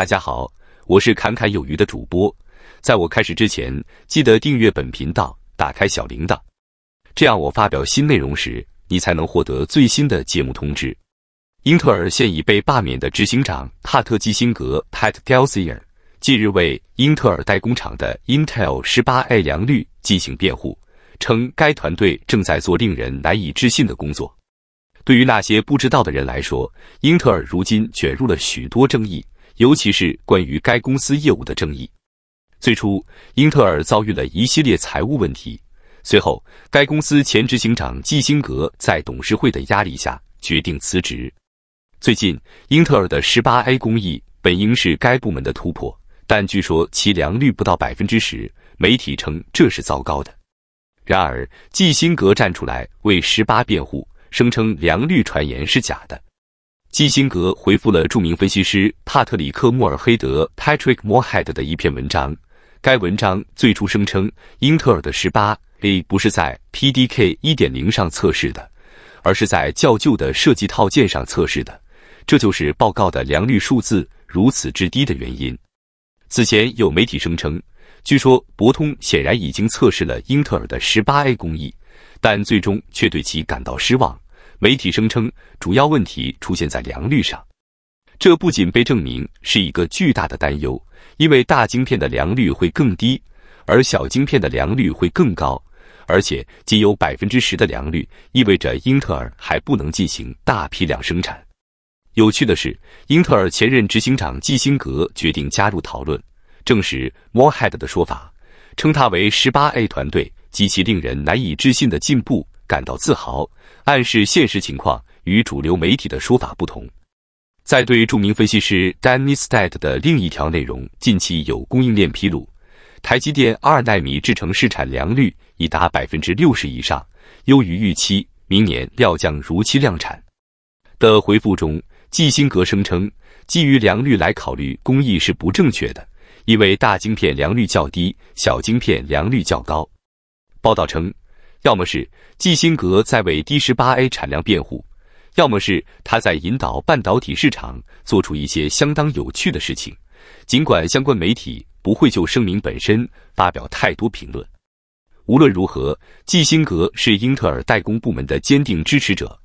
大家好，我是侃侃有余的主播。在我开始之前，记得订阅本频道，打开小铃铛，这样我发表新内容时，你才能获得最新的节目通知。英特尔现已被罢免的执行长帕特基辛格 （Pat Gelsier） 近日为英特尔代工厂的 Intel 十八 A 良率进行辩护，称该团队正在做令人难以置信的工作。对于那些不知道的人来说，英特尔如今卷入了许多争议。尤其是关于该公司业务的争议。最初，英特尔遭遇了一系列财务问题。随后，该公司前执行长基辛格在董事会的压力下决定辞职。最近，英特尔的 18A 工艺本应是该部门的突破，但据说其良率不到百分之十。媒体称这是糟糕的。然而，基辛格站出来为18辩护，声称良率传言是假的。基辛格回复了著名分析师帕特里克·莫尔黑德 （Patrick Moorhead） 的一篇文章。该文章最初声称，英特尔的 18A 不是在 PDK 1.0上测试的，而是在较旧的设计套件上测试的。这就是报告的良率数字如此之低的原因。此前有媒体声称，据说博通显然已经测试了英特尔的 18A 工艺，但最终却对其感到失望。媒体声称，主要问题出现在良率上。这不仅被证明是一个巨大的担忧，因为大晶片的良率会更低，而小晶片的良率会更高。而且仅有百分之十的良率意味着英特尔还不能进行大批量生产。有趣的是，英特尔前任执行长基辛格决定加入讨论，证实 m o r e h e a d 的说法，称他为“十八 A 团队”及其令人难以置信的进步感到自豪。暗示现实情况与主流媒体的说法不同，在对著名分析师 Danny s t a d 的另一条内容“近期有供应链披露，台积电二纳米制程试产良率已达百分之六十以上，优于预期，明年料将如期量产”的回复中，季新格声称，基于良率来考虑工艺是不正确的，因为大晶片良率较低，小晶片良率较高。报道称。要么是基辛格在为 D 十八 A 产量辩护，要么是他在引导半导体市场做出一些相当有趣的事情。尽管相关媒体不会就声明本身发表太多评论，无论如何，基辛格是英特尔代工部门的坚定支持者。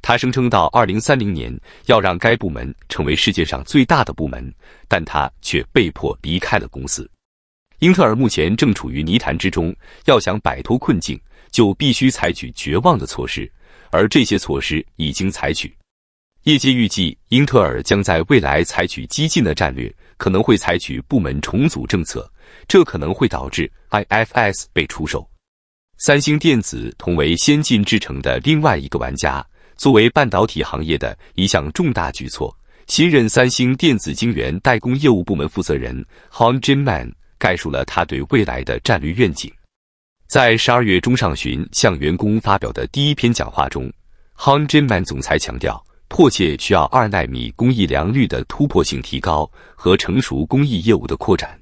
他声称到二零三零年要让该部门成为世界上最大的部门，但他却被迫离开了公司。英特尔目前正处于泥潭之中，要想摆脱困境。就必须采取绝望的措施，而这些措施已经采取。业界预计，英特尔将在未来采取激进的战略，可能会采取部门重组政策，这可能会导致 IFS 被出售。三星电子同为先进制程的另外一个玩家，作为半导体行业的一项重大举措，新任三星电子晶圆代工业务部门负责人 Hong Jin-man 概述了他对未来的战略愿景。在十二月中上旬向员工发表的第一篇讲话中 h w a n Jin-man 总裁强调，迫切需要二纳米工艺良率的突破性提高和成熟工艺业务的扩展。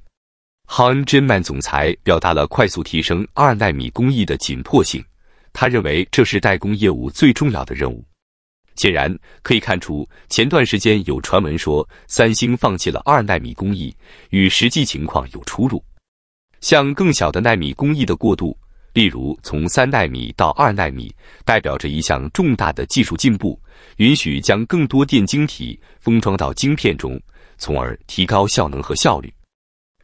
h w a n Jin-man 总裁表达了快速提升二纳米工艺的紧迫性，他认为这是代工业务最重要的任务。显然可以看出，前段时间有传闻说三星放弃了二纳米工艺，与实际情况有出入。向更小的纳米工艺的过渡，例如从三纳米到二纳米，代表着一项重大的技术进步，允许将更多电晶体封装到晶片中，从而提高效能和效率。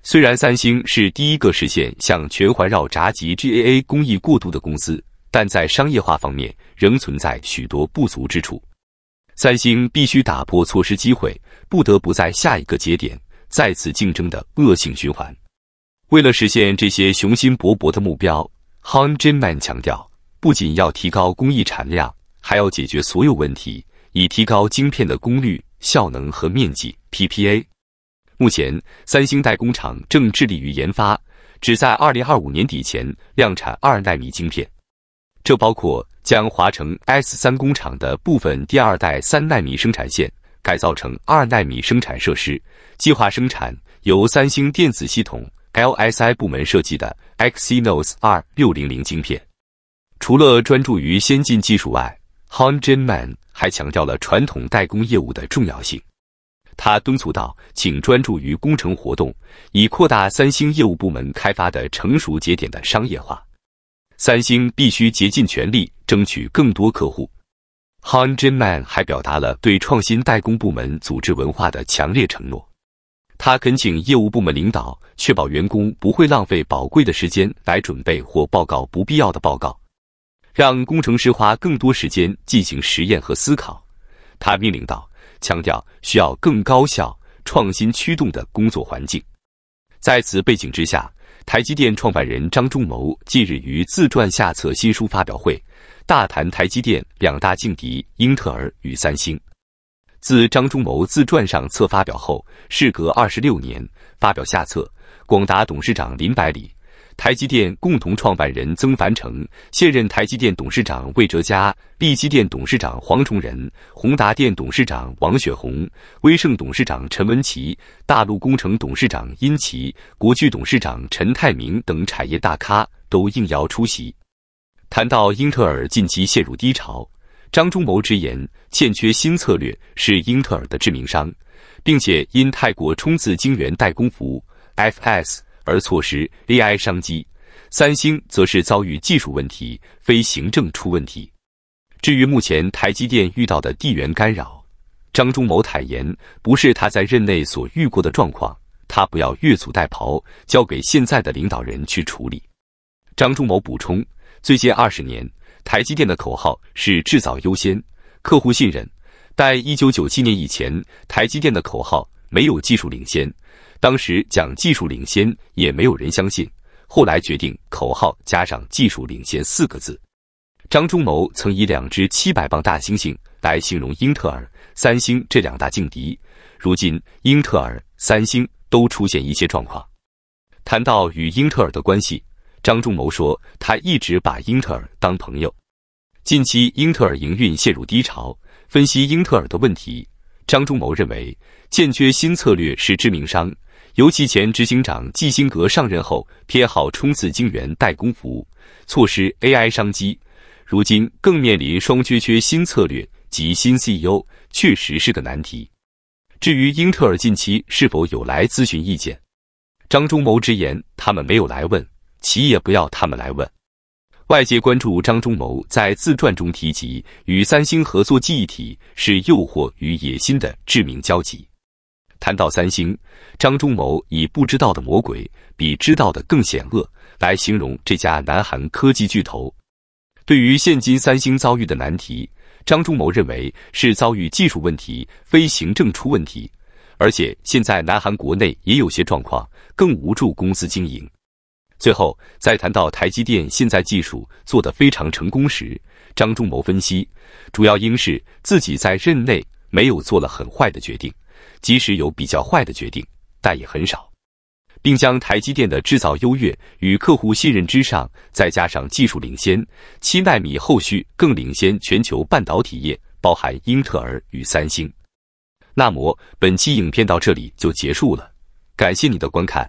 虽然三星是第一个实现向全环绕闸极 GAA 工艺过渡的公司，但在商业化方面仍存在许多不足之处。三星必须打破错失机会，不得不在下一个节点再次竞争的恶性循环。为了实现这些雄心勃勃的目标，Han Jinman 强调，不仅要提高工艺产量，还要解决所有问题，以提高晶片的功率、效能和面积 （PPA）。目前，三星代工厂正致力于研发，旨在2025年底前量产二纳米晶片。这包括将华城 S3 工厂的部分第二代三纳米生产线改造成二纳米生产设施，计划生产由三星电子系统。LSI 部门设计的 Exynos 2600晶片，除了专注于先进技术外，Han Jinman 还强调了传统代工业务的重要性。他敦促道：“请专注于工程活动，以扩大三星业务部门开发的成熟节点的商业化。三星必须竭尽全力争取更多客户。” Han Jinman 还表达了对创新代工部门组织文化的强烈承诺。他恳请业务部门领导确保员工不会浪费宝贵的时间来准备或报告不必要的报告，让工程师花更多时间进行实验和思考。他命令道，强调需要更高效、创新驱动的工作环境。在此背景之下，台积电创办人张忠谋近日于自传下册新书发表会，大谈台积电两大劲敌英特尔与三星。自张忠谋自传上册发表后，事隔二十六年，发表下册。广达董事长林百里、台积电共同创办人曾凡成、现任台积电董事长魏哲嘉、利基电董事长黄崇仁、宏达电董事长王雪红、威盛董事长陈文奇、大陆工程董事长殷琦、国巨董事长陈泰明等产业大咖都应邀出席。谈到英特尔近期陷入低潮。张忠谋直言，欠缺新策略是英特尔的致命伤，并且因泰国冲刺晶圆代工服务 FS 而错失 AI 商机。三星则是遭遇技术问题，非行政出问题。至于目前台积电遇到的地缘干扰，张忠谋坦言不是他在任内所遇过的状况，他不要越俎代庖，交给现在的领导人去处理。张忠谋补充，最近二十年。台积电的口号是“制造优先，客户信任”，但一九九七年以前，台积电的口号没有技术领先。当时讲技术领先也没有人相信，后来决定口号加上“技术领先”四个字。张忠谋曾以两只七百磅大猩猩来形容英特尔、三星这两大劲敌。如今，英特尔、三星都出现一些状况。谈到与英特尔的关系。张忠谋说：“他一直把英特尔当朋友。近期英特尔营运陷入低潮。分析英特尔的问题，张忠谋认为欠缺新策略是致命伤。尤其前执行长基辛格上任后，偏好冲刺晶圆代工服务，错失 AI 商机。如今更面临双缺缺新策略及新 CEO，确实是个难题。至于英特尔近期是否有来咨询意见，张忠谋直言他们没有来问。”企也不要他们来问。外界关注张忠谋在自传中提及与三星合作记忆体是诱惑与野心的致命交集。谈到三星，张忠谋以“不知道的魔鬼比知道的更险恶”来形容这家南韩科技巨头。对于现今三星遭遇的难题，张忠谋认为是遭遇技术问题，非行政出问题。而且现在南韩国内也有些状况，更无助公司经营。最后，在谈到台积电现在技术做得非常成功时，张忠谋分析，主要应是自己在任内没有做了很坏的决定，即使有比较坏的决定，但也很少，并将台积电的制造优越与客户信任之上，再加上技术领先，七纳米后续更领先全球半导体业，包含英特尔与三星。那么，本期影片到这里就结束了，感谢你的观看。